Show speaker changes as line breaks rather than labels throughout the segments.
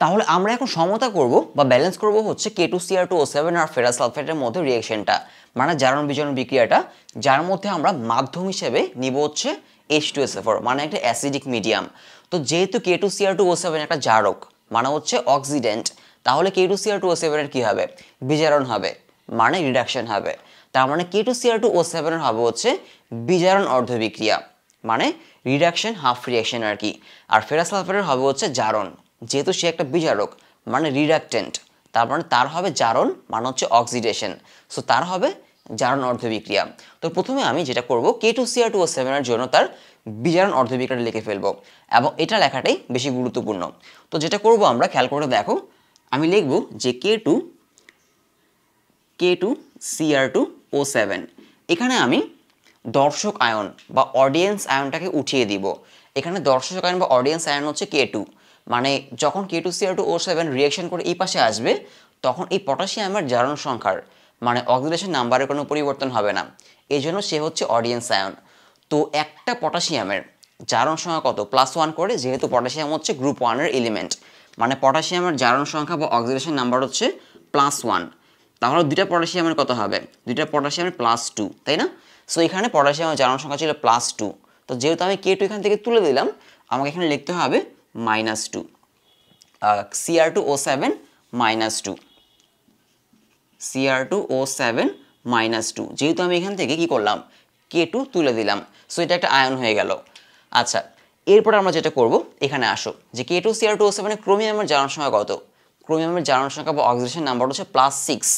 তাহলে আমরা এখন সমতা করব বা ব্যালেন্স করব হচ্ছে K two CR two O seven আর ফেরাস সালফেটের মধ্যে রিয়েকশনটা মানে জারণ বিজারণ বিক্রিয়াটা যার মধ্যে আমরা মাধ্যম হিসেবে নিব হচ্ছে এইচ টু এস এফর মানে একটা অ্যাসিডিক মিডিয়াম তো যেহেতু K two CR two O seven একটা জারক মানে হচ্ছে অক্সিডেন্ট তাহলে K two CR two O সেভেনের কী হবে বিজারণ হবে মানে রিডাকশন হবে তার মানে K two CR two O সেভেনের হবে হচ্ছে বিজারণ অর্ধবিক্রিয়া মানে রিডাকশন হাফ রিয়াকশন আর কি আর ফেরাস সালফেটের হবে হচ্ছে জারণ যেহেতু সে একটা বিজারক মানে রিডাকটেন্ট তার মানে তার হবে জারণ মানে হচ্ছে অক্সিডেশন সো তার হবে জারণ অর্ধবিক্রিয়া তো প্রথমে আমি যেটা করব K two CR two O সেভেনের জন্য তার বিজারণ অর্ধবিক্রিয়াটা লিখে ফেলবো এবং এটা লেখাটাই বেশি গুরুত্বপূর্ণ তো যেটা করব আমরা খেয়াল করে দেখো আমি লিখব যে K two K two CR two O seven এখানে আমি দর্শক আয়ন বা অডিয়েন্স আয়নটাকে উঠিয়ে দিব এখানে দর্শক আয়ন বা অডিয়েন্স আয়ন হচ্ছে কে টু মানে যখন K two CR two O seven reaction করে এই পাশে আসবে তখন এই পটাশিয়ামের জারণ সংখ্যার মানে অক্সিডেশন নাম্বারের কোনো পরিবর্তন হবে না এই জন্য সে হচ্ছে অডিয়েন্স আয়ন তো একটা পটাশিয়ামের জারণ সংখ্যা কত প্লাস ওয়ান করে যেহেতু পটাশিয়াম হচ্ছে গ্রুপ ওয়ানের এলিমেন্ট মানে পটাশিয়ামের জারণ সংখ্যা বা অক্সিডেশন নাম্বার হচ্ছে প্লাস ওয়ান তাহলে দুইটা পটাশিয়ামের কত হবে দুইটা পটাশিয়ামের প্লাস টু তাই না সো এখানে পটাশিয়ামের জারণ সংখ্যা ছিল প্লাস টু তো যেহেতু আমি কে টু এখান থেকে তুলে দিলাম আমাকে এখানে লিখতে হবে minus two CR two O seven minus two CR two O seven minus two যেহেতু আমি এখান থেকে কি করলাম কে টু তুলে দিলাম সো এটা একটা আয়ন হয়ে গেল আচ্ছা এরপর আমরা যেটা করব এখানে আসো যে K two CR two O সেভেনে ক্রোমিয়ামের জারণ সংখ্যা কত ক্রোমিয়ামের জারণ সংখ্যা বা অক্সিজেশন নাম্বার হচ্ছে প্লাস সিক্স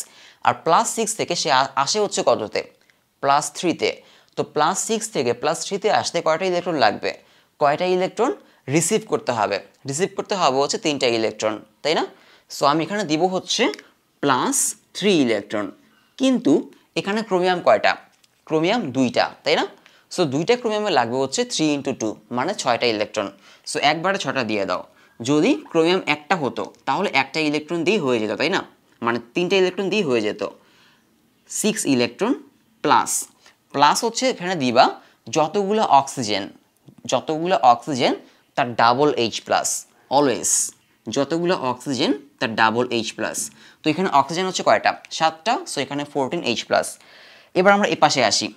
আর প্লাস সিক্স থেকে সে আসে হচ্ছে কততে প্লাস থ্রিতে তো প্লাস সিক্স থেকে প্লাস থ্রিতে আসতে কয়টা ইলেকট্রন লাগবে কয়টা ইলেকট্রন রিসিভ করতে হবে রিসিভ করতে হবে হচ্ছে তিনটা ইলেকট্রন তাই না সো আমি এখানে দিব হচ্ছে প্লাস থ্রি ইলেকট্রন কিন্তু এখানে ক্রোমিয়াম কয়টা ক্রোমিয়াম দুইটা তাই না সো দুইটা ক্রোমিয়ামে লাগবে হচ্ছে থ্রি ইন্টু টু মানে ছয়টা ইলেকট্রন সো একবারে ছটা দিয়ে দাও যদি ক্রোমিয়াম একটা হতো তাহলে একটা ইলেকট্রন দিয়েই হয়ে যেত তাই না মানে তিনটা ইলেকট্রন দিয়েই হয়ে যেত সিক্স ইলেকট্রন প্লাস প্লাস হচ্ছে এখানে দিবা যতগুলো অক্সিজেন যতগুলো অক্সিজেন তার ডাবল এইচ প্লাস অলওয়েজ যতগুলো অক্সিজেন তার ডাবল এইচ প্লাস তো এখানে অক্সিজেন হচ্ছে কয়টা সাতটা সো এখানে ফোরটিন এইচ প্লাস এবার আমরা এ পাশে আসি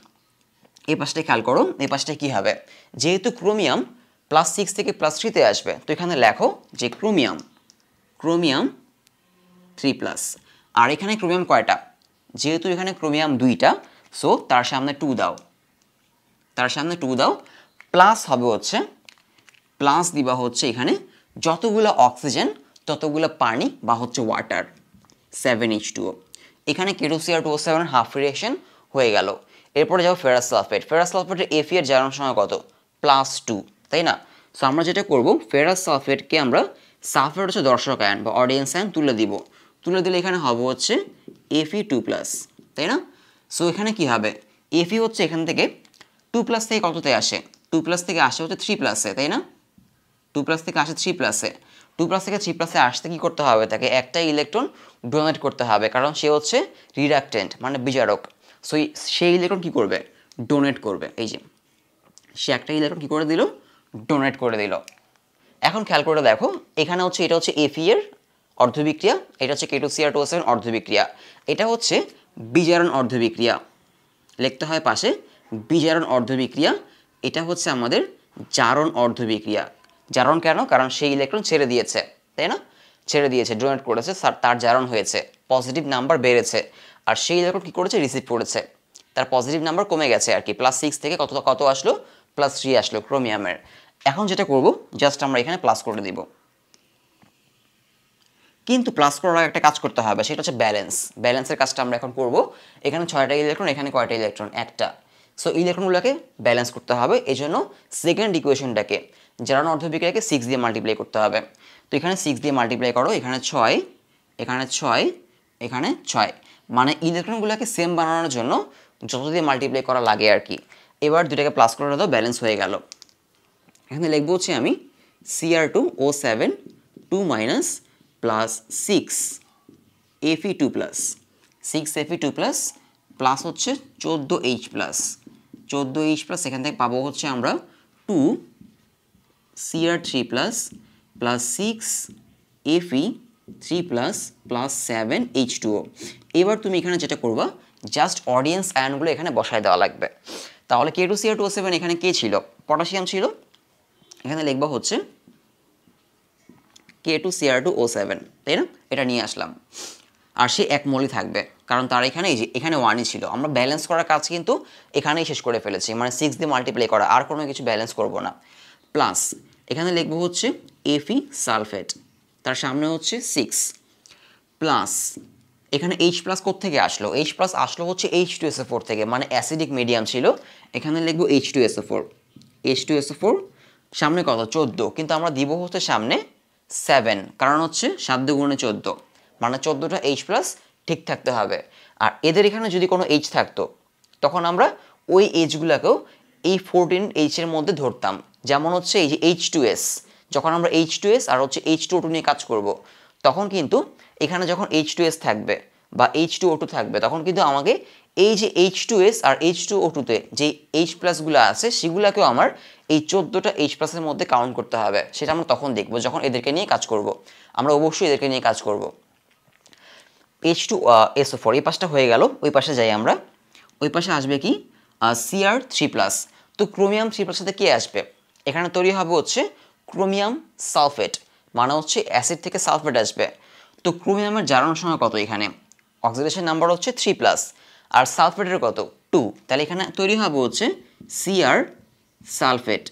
এ পাশটা খেয়াল করো এ পাশটা কী হবে যেহেতু ক্রোমিয়াম প্লাস সিক্স থেকে প্লাস থ্রিতে আসবে তো এখানে লেখো যে ক্রোমিয়াম ক্রোমিয়াম থ্রি প্লাস আর এখানে ক্রোমিয়াম কয়টা যেহেতু এখানে ক্রোমিয়াম দুইটা সো তার সামনে টু দাও তার সামনে টু দাও প্লাস হবে হচ্ছে প্লাস দিবা হচ্ছে এখানে যতগুলো অক্সিজেন ততগুলো পানি বা হচ্ছে ওয়াটার সেভেন এইচ টু এখানে কেটোসিয়ার টু সেভেন হাফ রিয়েশন হয়ে গেল এরপরে যাবো ফেরাস সালফেট ফেরাস সালফেটের এফিয়ার জানানোর সময় কত প্লাস টু তাই না সো আমরা যেটা করবো ফেরাস সালফেটকে আমরা সালফেট হচ্ছে দর্শক আয়ন বা অডিয়েন্স আয়ন তুলে দিব তুলে দিলে এখানে হবে হচ্ছে এফি টু প্লাস তাই না সো এখানে কি হবে এফই হচ্ছে এখান থেকে টু প্লাস থেকে কততে আসে টু প্লাস থেকে আসে হচ্ছে থ্রি প্লাসে তাই না টু প্লাস থেকে আসে থ্রি প্লাসে টু প্লাস থেকে থ্রি প্লাসে আসতে কী করতে হবে তাকে একটা ইলেকট্রন ডোনেট করতে হবে কারণ সে হচ্ছে রিডাক্টেন্ট মানে বিচারক সো সেই ইলেকট্রন কী করবে ডোনেট করবে এই যে সে একটা ইলেকট্রন কী করে দিল ডোনেট করে দিল এখন খেয়াল করে দেখো এখানে হচ্ছে এটা হচ্ছে এফ এর অর্ধবিক্রিয়া এটা হচ্ছে কেটোসিআর টু সেভেন অর্ধবিক্রিয়া এটা হচ্ছে বিজারণ অর্ধবিক্রিয়া লিখতে হয় পাশে বিজারণ অর্ধবিক্রিয়া এটা হচ্ছে আমাদের জারণ অর্ধবিক্রিয়া জারণ কেন কারণ সেই ইলেকট্রন ছেড়ে দিয়েছে তাই না ছেড়ে দিয়েছে ডোনেট করেছে তার জারণ হয়েছে পজিটিভ নাম্বার বেড়েছে আর সেই ইলেকট্রন কী করেছে রিসিভ করেছে তার পজিটিভ নাম্বার কমে গেছে আর কি প্লাস সিক্স থেকে কত কত আসলো প্লাস থ্রি আসলো ক্রোমিয়ামের এখন যেটা করব জাস্ট আমরা এখানে প্লাস করে দিব কিন্তু প্লাস করার আগে একটা কাজ করতে হবে সেটা হচ্ছে ব্যালেন্স ব্যালেন্সের কাজটা আমরা এখন করব এখানে ছয়টা ইলেকট্রন এখানে কয়টা ইলেকট্রন একটা সো ইলেকট্রনগুলোকে ব্যালেন্স করতে হবে এই জন্য সেকেন্ড ইকুয়েশনটাকে যারা অর্ধবিক্রিয়াকে সিক্স দিয়ে মাল্টিপ্লাই করতে হবে তো এখানে সিক্স দিয়ে মাল্টিপ্লাই করো এখানে ছয় এখানে ছয় এখানে ছয় মানে ইলেকট্রনগুলোকে সেম বানানোর জন্য যত দিয়ে মাল্টিপ্লাই করা লাগে আর কি এবার দুটাকে প্লাস করে দাও ব্যালেন্স হয়ে গেল এখানে লিখবো হচ্ছে আমি CR two O seven two minus plus six Fe two plus six Fe two plus plus হচ্ছে চোদ্দো এইচ প্লাস চোদ্দো এইচ প্লাস এখান থেকে পাবো হচ্ছে আমরা two CR three plus plus six Fe three plus plus seven H two O এবার তুমি এখানে যেটা করবা জাস্ট অডিয়েন্স আয়নগুলো এখানে বসায় দেওয়া লাগবে তাহলে K two CR two seven এখানে কে ছিল পটাশিয়াম ছিল এখানে লিখবা হচ্ছে K two CR two O seven তাই না এটা নিয়ে আসলাম আর সে এক মোলই থাকবে কারণ তার এখানে এই যে এখানে ওয়ানই ছিল আমরা ব্যালেন্স করার কাজ কিন্তু এখানেই শেষ করে ফেলেছি মানে সিক্স দিয়ে মাল্টিপ্লাই করা আর কোনো কিছু ব্যালেন্স করব না প্লাস এখানে লিখবো হচ্ছে এফি সালফেট তার সামনে হচ্ছে সিক্স প্লাস এখানে এইচ প্লাস থেকে আসলো এইচ প্লাস আসলো হচ্ছে এইচ টু এসও ফোর থেকে মানে অ্যাসিডিক মিডিয়াম ছিল এখানে লিখবো H two SO four H two SO four সামনে কত চোদ্দো কিন্তু আমরা দিব হচ্ছে সামনে সেভেন কারণ হচ্ছে সাত গুণে চোদ্দো মানে চোদ্দোটা এইচ প্লাস ঠিক থাকতে হবে আর এদের এখানে যদি কোনো এইচ থাকতো তখন আমরা ওই এইচগুলোকেও এই ফোরটিন এইচের মধ্যে ধরতাম যেমন হচ্ছে এই যে এইচ টু এস যখন আমরা এইচ টু এস আর হচ্ছে এইচ টু ওটু নিয়ে কাজ করব। তখন কিন্তু এখানে যখন এইচ টু এস থাকবে বা এইচ টু ওটু থাকবে তখন কিন্তু আমাকে এই যে এইচ টু এস আর এইচ টু ওটুতে যে এইচ প্লাসগুলো আছে সেগুলোকেও আমার এই চোদ্দোটা এইচ প্লাসের মধ্যে কাউন্ট করতে হবে সেটা আমরা তখন দেখবো যখন এদেরকে নিয়ে কাজ করব। আমরা অবশ্যই এদেরকে নিয়ে কাজ করব। এইচ টু এসও ফোর এই পাশটা হয়ে গেল ওই পাশে যাই আমরা ওই পাশে আসবে কি সিআর থ্রি প্লাস তো ক্রোমিয়াম থ্রি প্লাস সাথে কে আসবে এখানে তৈরি হবে হচ্ছে ক্রোমিয়াম সালফেট মানে হচ্ছে অ্যাসিড থেকে সালফেট আসবে তো ক্রোমিয়ামের জারণ সময় কত এখানে অক্সিডেশন নাম্বার হচ্ছে থ্রি প্লাস আর সালফেটের কত টু তাহলে এখানে তৈরি হবে হচ্ছে সিআর সালফেট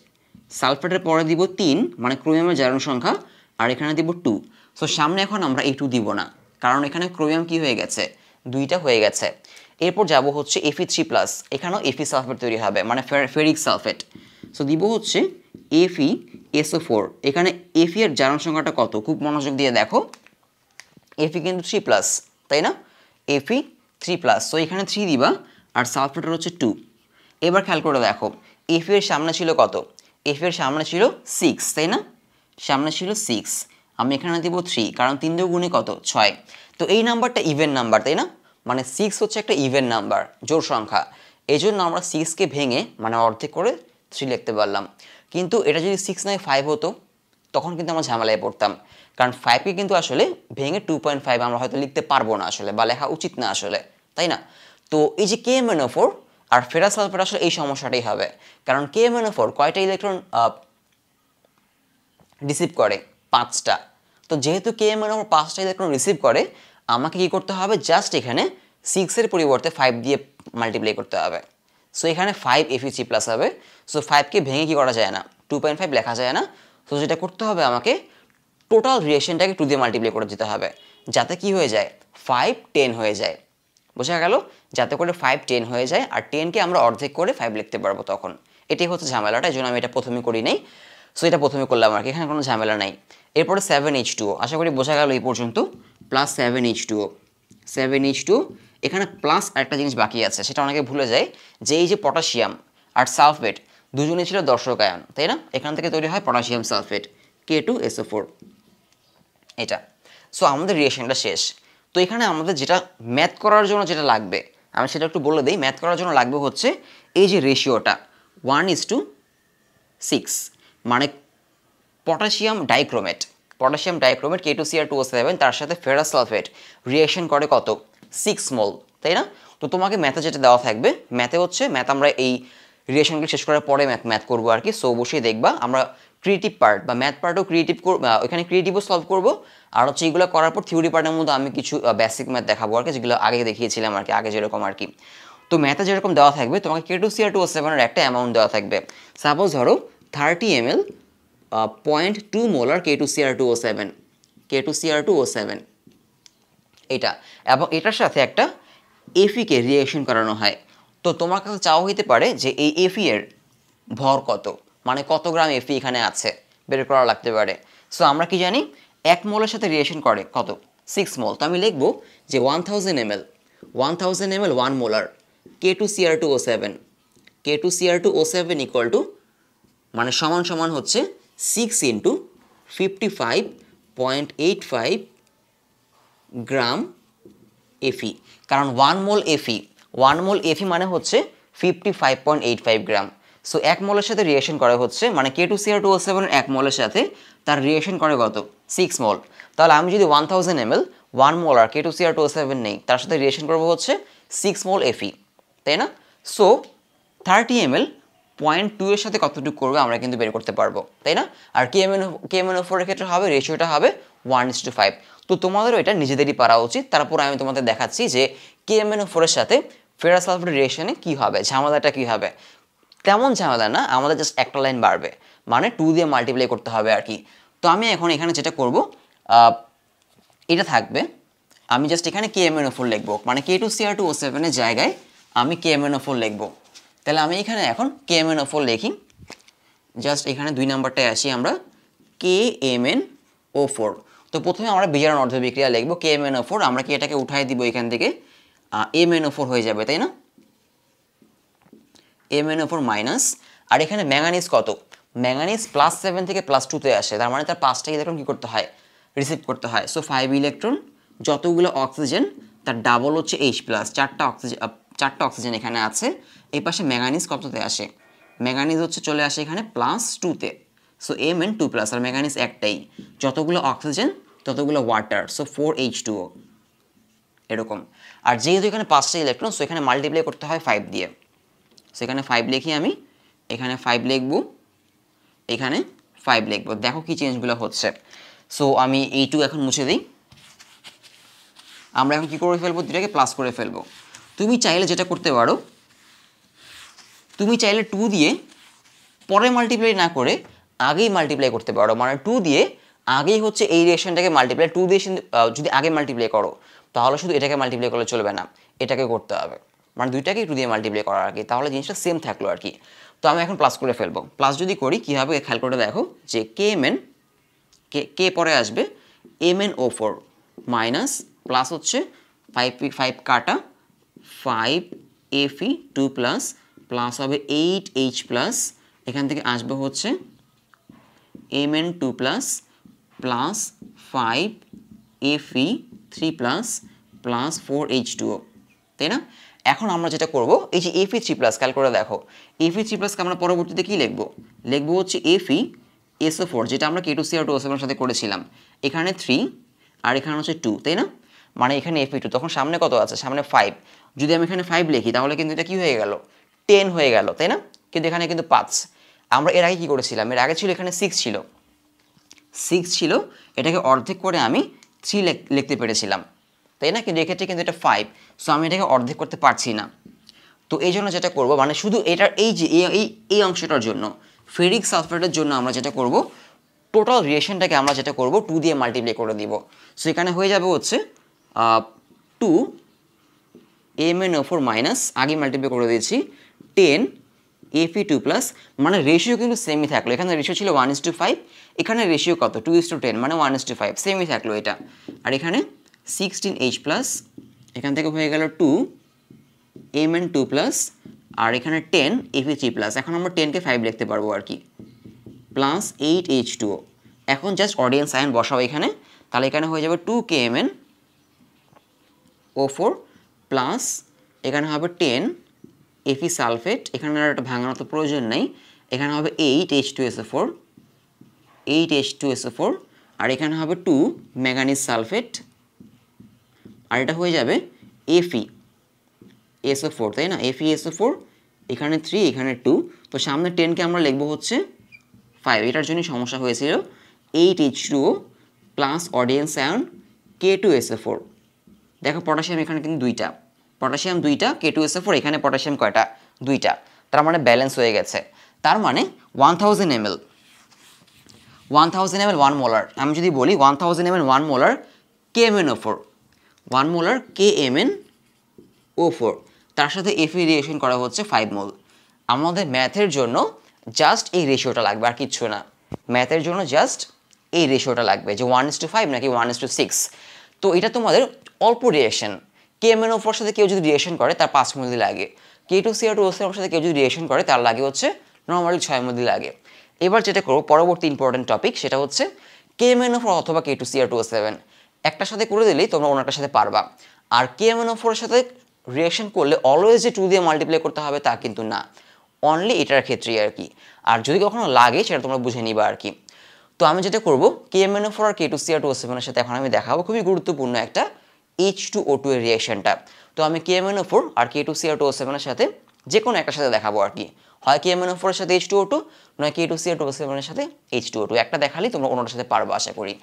সালফেটের পরে দিব তিন মানে ক্রোমিয়ামের জারণ সংখ্যা আর এখানে দিব টু সো সামনে এখন আমরা এই টু দিব না কারণ এখানে ক্রোমিয়াম কি হয়ে গেছে দুইটা হয়ে গেছে এরপর যাব হচ্ছে এফি থ্রি প্লাস এখানেও এফি সালফেট তৈরি হবে মানে ফেরিক সালফেট সো দিব হচ্ছে এফি এসও ফোর এখানে এফি এর জারণ সংখ্যাটা কত খুব মনোযোগ দিয়ে দেখো এফি কিন্তু থ্রি প্লাস তাই না এফি থ্রি প্লাস সো এখানে থ্রি দিবা আর সালফেটের হচ্ছে টু এবার খেয়াল করে দেখো এফ এর সামনে ছিল কত এফ এর সামনে ছিল সিক্স তাই না সামনে ছিল সিক্স আমি এখানে দেবো থ্রি কারণ তিন দু গুণে কত ছয় তো এই নাম্বারটা ইভেন নাম্বার তাই না মানে সিক্স হচ্ছে একটা ইভেন নাম্বার জোর সংখ্যা এই জন্য আমরা সিক্সকে ভেঙে মানে অর্ধেক করে থ্রি লিখতে পারলাম কিন্তু এটা যদি সিক্স নয় ফাইভ হতো তখন কিন্তু আমরা ঝামেলায় পড়তাম কারণ ফাইভকে কিন্তু আসলে ভেঙে টু পয়েন্ট ফাইভ আমরা হয়তো লিখতে পারবো না আসলে বা লেখা উচিত না আসলে তাই না তো এই যে কে ও ফোর আর ফেরাস সালফেট আসলে এই সমস্যাটাই হবে কারণ কে ফোর কয়টা ইলেকট্রন রিসিভ করে পাঁচটা তো যেহেতু কে ফোর পাঁচটা ইলেকট্রন রিসিভ করে আমাকে কি করতে হবে জাস্ট এখানে সিক্সের পরিবর্তে ফাইভ দিয়ে মাল্টিপ্লাই করতে হবে সো এখানে ফাইভ এফিসি প্লাস হবে সো ফাইভকে ভেঙে কি করা যায় না টু পয়েন্ট ফাইভ লেখা যায় না সো যেটা করতে হবে আমাকে টোটাল রিয়েশনটাকে টু দিয়ে মাল্টিপ্লাই করে দিতে হবে যাতে কি হয়ে যায় ফাইভ টেন হয়ে যায় বোঝা গেল যাতে করে ফাইভ টেন হয়ে যায় আর টেনকে আমরা অর্ধেক করে ফাইভ লিখতে পারবো তখন এটাই হচ্ছে ঝামেলাটা এই আমি এটা প্রথমে করি নাই সো এটা প্রথমে করলাম আর কি এখানে কোনো ঝামেলা নাই এরপরে সেভেন এইচ টু আশা করি বোঝা গেল এই পর্যন্ত plus seven H two seven H two এখানে প্লাস একটা জিনিস বাকি আছে সেটা অনেকে ভুলে যায় যে এই যে পটাশিয়াম আর সালফেট দুজনে ছিল দর্শক আয়ন তাই না এখান থেকে তৈরি হয় potassium sulphate K two SO four এটা সো আমাদের রিয়েশনটা শেষ তো এখানে আমাদের যেটা ম্যাথ করার জন্য যেটা লাগবে আমি সেটা একটু বলে দিই ম্যাথ করার জন্য লাগবে হচ্ছে এই যে রেশিওটা ওয়ান ইজ টু সিক্স মানে potassium dichromate potassium dichromate K two CR two O seven তার সাথে ফেরাস সালফেট রিয়াকশন করে কত সিক্স মোল তাই না তো তোমাকে ম্যাথে যেটা দেওয়া থাকবে ম্যাথে হচ্ছে ম্যাথ আমরা এই রিলেশনগুলি শেষ করার পরে ম্যাথ ম্যাথ করবো আর কি সো অবশ্যই দেখবা আমরা ক্রিয়েটিভ পার্ট বা ম্যাথ পার্টও ক্রিয়েটিভ ওইখানে ক্রিয়েটিভও সলভ করবো আর হচ্ছে এগুলো করার পর থিওরি পার্টের মধ্যে আমি কিছু বেসিক ম্যাথ দেখাবো আর কি যেগুলো আগে দেখিয়েছিলাম আর কি আগে যেরকম আর কি তো ম্যাথে যেরকম দেওয়া থাকবে তোমাকে K two C R two সেভেনের একটা অ্যামাউন্ট দেওয়া থাকবে সাপোজ ধরো thirty M L point two molar K two R two O seven K two R two O seven এটা এবং এটার সাথে একটা এফিকে রিয়েকশন করানো হয় তো তোমার কাছে চাওয়া হইতে পারে যে এই এফি এর ভর কত মানে কত গ্রাম এফি এখানে আছে বের করা লাগতে পারে সো আমরা কি জানি এক মোলের সাথে রিয়েশন করে কত সিক্স মোল তো আমি লিখবো যে one thousand M L one thousand M L one molar K two CR two O seven K two CR two O seven equal to মানে সমান সমান হচ্ছে six into fifty five point eight five gram Fe কারণ one mole Fe one mole Fe মানে হচ্ছে fifty five point eight five gram so এক মলের সাথে রিয়েশন করা হচ্ছে মানে K two C R two O seven এক মলের সাথে তার রিয়েশন করে কত সিক্স মল তাহলে আমি যদি one thousand M L one mole আর K two C R two O seven নেই তার সাথে রিয়েশন করবো হচ্ছে সিক্স মল এফি তাই না so thirty M L point two এর সাথে কতটুকু করবে আমরা কিন্তু বের করতে পারবো তাই না আর K M N K M N O ফোরের ক্ষেত্রে হবে রেশিওটা হবে ওয়ান ইস টু ফাইভ তো তোমাদেরও এটা নিজেদেরই পারা উচিত তারপর আমি তোমাদের দেখাচ্ছি যে কে এম এন ও ফোরের সাথে ফেরাস সালফেটের কী হবে ঝামেলাটা কী হবে তেমন ঝামেলা না আমাদের জাস্ট একটা লাইন বাড়বে মানে টু দিয়ে মাল্টিপ্লাই করতে হবে আর কি তো আমি এখন এখানে যেটা করব এটা থাকবে আমি জাস্ট এখানে কে এম এনও ফোর লিখবো মানে K two C R two O সেভেনের জায়গায় আমি কে এম এনও ফোর লিখবো তাহলে আমি এখানে এখন কে এম এনও ফোর লিখি জাস্ট এখানে দুই নাম্বারটায় আসি আমরা K M N O four তো প্রথমে আমরা বিজারণ অর্ধ বিক্রিয়া লিখবো K M N O four আমরা কি এটাকে উঠাই দিব এখান থেকে এম এন ও ফোর হয়ে যাবে তাই না এম এন ওপর মাইনাস আর এখানে ম্যাঙ্গানিজ কত ম্যাঙ্গানিজ প্লাস সেভেন থেকে প্লাস টুতে আসে তার মানে তার পাঁচটা ইলেকট্রন কী করতে হয় রিসিভ করতে হয় সো ফাইভ ইলেকট্রন যতগুলো অক্সিজেন তার ডাবল হচ্ছে এইচ প্লাস চারটা অক্সিজেন চারটা অক্সিজেন এখানে আছে এই পাশে ম্যাঙ্গানিজ কততে আসে ম্যাঙ্গানিজ হচ্ছে চলে আসে এখানে প্লাস টুতে so M N two plus আর ম্যাঙ্গানিজ একটাই যতগুলো অক্সিজেন ততগুলো water so four H two এরকম আর যেহেতু এখানে পাঁচটা ইলেকট্রন সো এখানে মাল্টিপ্লাই করতে হয় ফাইভ দিয়ে সেখানে ফাইভ লিখি আমি এখানে ফাইভ লিখবো এখানে ফাইভ লিখবো দেখো কি চেঞ্জগুলো হচ্ছে সো আমি এই টু এখন মুছে দিই আমরা এখন কি করে ফেলবো দুটাকে প্লাস করে ফেলবো তুমি চাইলে যেটা করতে পারো তুমি চাইলে টু দিয়ে পরে মাল্টিপ্লাই না করে আগেই মাল্টিপ্লাই করতে পারো মানে টু দিয়ে আগেই হচ্ছে এই রিয়েকশনটাকে মাল্টিপ্লাই টু দিয়ে যদি আগে মাল্টিপ্লাই করো তাহলে শুধু এটাকে মাল্টিপ্লাই করলে চলবে না এটাকে করতে হবে মানে দুইটাকে টু দিয়ে মাল্টিপ্লাই করা আর কি তাহলে জিনিসটা সেম থাকলো আর কি তো আমি এখন প্লাস করে ফেলবো প্লাস যদি করি কী হবে খেয়াল করে দেখো যে কে এম এন কে কে পরে আসবে M N O four minus plus হচ্ছে ফাইভ ফাইভ কাটা five Fe two plus plus হবে এইট এইচ প্লাস এখান থেকে আসবে হচ্ছে M N two plus plus five Fe three plus plus four H two তাই না এখন আমরা যেটা করব এই যে এফি থ্রি প্লাস খেয়াল করে দেখো এফি থ্রি প্লাসকে আমরা পরবর্তীতে কী লিখবো লিখবো হচ্ছে এফি এসও ফোর যেটা আমরা K two C R two ওসেভেনের সাথে করেছিলাম এখানে থ্রি আর এখানে হচ্ছে টু তাই না মানে এখানে এফি টু তখন সামনে কত আছে সামনে ফাইভ যদি আমি এখানে ফাইভ লিখি তাহলে কিন্তু এটা কী হয়ে গেল টেন হয়ে গেল তাই না কিন্তু এখানে কিন্তু পাঁচ আমরা এর আগে কী করেছিলাম এর আগে ছিল এখানে সিক্স ছিল সিক্স ছিল এটাকে অর্ধেক করে আমি থ্রি লিখতে পেরেছিলাম তাই না কিন্তু এক্ষেত্রে কিন্তু এটা ফাইভ সো আমি এটাকে অর্ধেক করতে পারছি না তো এই জন্য যেটা করব মানে শুধু এটার এই যে এই এই অংশটার জন্য ফেরিক সালফেটের জন্য আমরা যেটা করব টোটাল রিয়েশনটাকে আমরা যেটা করব টু দিয়ে মাল্টিপ্লাই করে দিব সো এখানে হয়ে যাবে হচ্ছে two M N O four minus আগে মাল্টিপ্লাই করে দিয়েছি টেন এফি টু প্লাস মানে রেশিও কিন্তু সেমই থাকলো এখানে রেশিও ছিল ওয়ান ইস টু ফাইভ এখানে রেশিও কত টু ইস টু টেন মানে ওয়ান ইস টু ফাইভ সেমই থাকলো এটা আর এখানে সিক্সটিন এইচ প্লাস এখান থেকে হয়ে গেল two M N two plus আর এখানে টেন এফি থ্রি প্লাস এখন আমরা টেনকে ফাইভ লিখতে পারবো আর কি প্লাস এইট এইচ টু এখন জাস্ট অডিয়েন্স সাইন বসাবো এখানে তাহলে এখানে হয়ে যাবে two K M N O four plus এখানে হবে টেন এফি সালফেট এখানে আর একটা ভাঙানো তো প্রয়োজন নেই এখানে হবে eight H two SO four eight H two SO four আর এখানে হবে টু ম্যাগানিজ সালফেট আর এটা হয়ে যাবে এফি এসও ফোর তাই না এফি এসও ফোর এখানে থ্রি এখানে টু তো সামনে টেনকে আমরা লিখবো হচ্ছে ফাইভ এটার জন্যই সমস্যা হয়েছিল eight H two plus audience and K two SO four দেখো পটাশিয়াম এখানে কিন্তু দুইটা পটাশিয়াম দুইটা কে টু এসও ফোর এখানে পটাশিয়াম কয়টা দুইটা তার মানে ব্যালেন্স হয়ে গেছে তার মানে one thousand L one thousand M L one molar আমি যদি বলি one thousand M L one molar O four one molar K M N O four তার সাথে এফি রিয়েশন করা হচ্ছে ফাইভ মোল আমাদের ম্যাথের জন্য জাস্ট এই রেশিওটা লাগবে আর কিচ্ছু না ম্যাথের জন্য জাস্ট এই রেশিওটা লাগবে যে ওয়ান ইস টু ফাইভ নাকি ওয়ান ইস টু সিক্স তো এটা তোমাদের অল্প reaction K M N O four সাথে কেউ যদি রিয়েকশন করে তার পাঁচ মিলি লাগে কে টু সিআর টু ওসের সাথে কেউ যদি রিয়েকশন করে তার লাগে হচ্ছে নর্মালি ছয় মিলি লাগে এবার যেটা করব পরবর্তী ইম্পর্টেন্ট টপিক সেটা হচ্ছে কে এম এন ওফোর অথবা K two CR two seven একটার সাথে করে দিলেই তোমরা ওনারটার সাথে পারবা আর কে এমএনও ফোরের সাথে রিয়াকশন করলে অলওয়েজ যে টু দিয়ে মাল্টিপ্লাই করতে হবে তা কিন্তু না অনলি এটার ক্ষেত্রেই আর কি আর যদি কখনো লাগে সেটা তোমরা বুঝে নিবা আর কি তো আমি যেটা করবো কে এম এন ফোর আর K two C R two O সেভেনের সাথে এখন আমি দেখাবো খুবই গুরুত্বপূর্ণ একটা এইচ টু ও টু এর রিয়াকশনটা তো আমি কে এম এন ফোর আর K two C R two O সেভেনের সাথে যে কোনো একটার সাথে দেখাবো আর কি হয় কে এম এন ফোরের সাথে এইচ টু ও টু নয় K two C R two O সেভেনের সাথে এইচ টু ও টু একটা দেখালেই তোমরা অন্যটার সাথে পারবো আশা করি